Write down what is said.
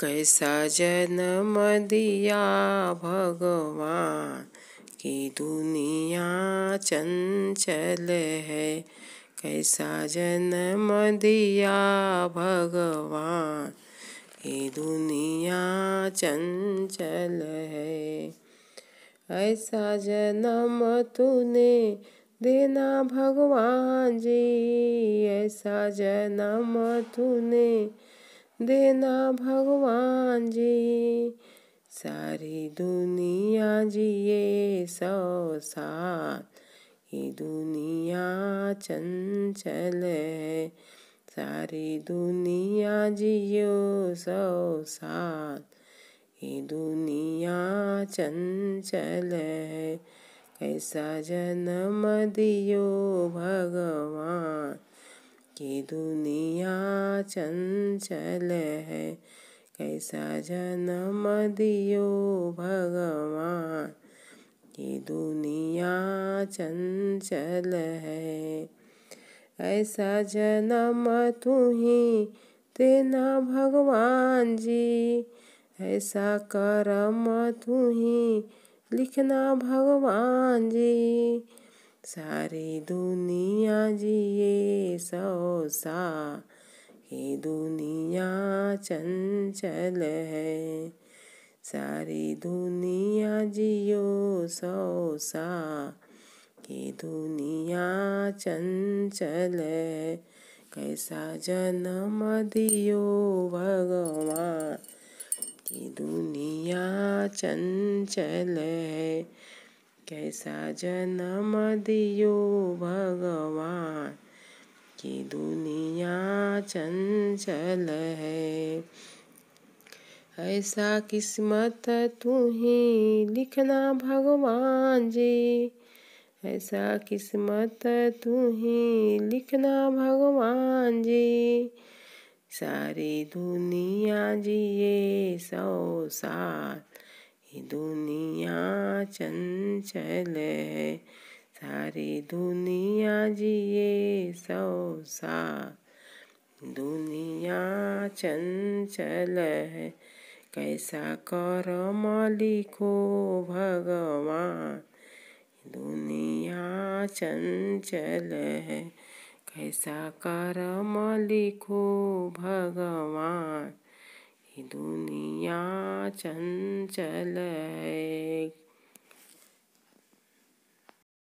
कैसा जन्म दिया भगवान की दुनिया चंचल है कैसा जन्म दिया भगवान की दुनिया चंचल है ऐसा जन्म तूने देना भगवान जी ऐसा जन्म तूने देना भगवान जी सारी दुनिया जिए सौ साल ये दुनिया चंचल है सारी दुनिया जियो सौ साल ये दुनिया चंचल है कैसा जन्म दियो भगवान कि दुनिया चंचल है कैसा जन्म दियो भगवान कि दुनिया चंचल है ऐसा जन्म तू ही देना भगवान जी ऐसा करम तू ही लिखना भगवान जी सारी दुनिया जिए सौ सा ये दुनिया चंचल है सारी दुनिया जियो सौ सा ये दुनिया चंचल है कैसा जन्म दियो भगवान ये दुनिया चंचल है कैसा जन्म दियो भगवान कि दुनिया चंचल है ऐसा किस्मत तू ही लिखना भगवान जी ऐसा किस्मत तू ही लिखना भगवान जी सारी दुनिया जिए सौ साल ये दुनिया चंचल है सारी दुनिया जिए सौ सा दुनिया चंचल है कैसा कर मालिको भगवान दुनिया चंचल है कैसा कर मालिको भगवान दुनिया चंचल है